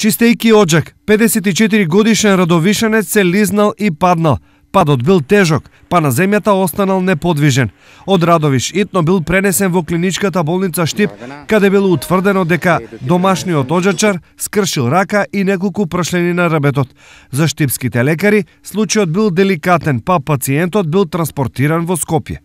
Чистејки оджак, 54 годишен радовишенец се лизнал и паднал. Падот бил тежок, па на земјата останал неподвижен. Од Радовиш итно бил пренесен во клиничката болница Штип, каде било утврдено дека домашниот оджачар скршил рака и неколку прашлени на ребетот. За штипските лекари случајот бил деликатен, па пациентот бил транспортиран во Скопје.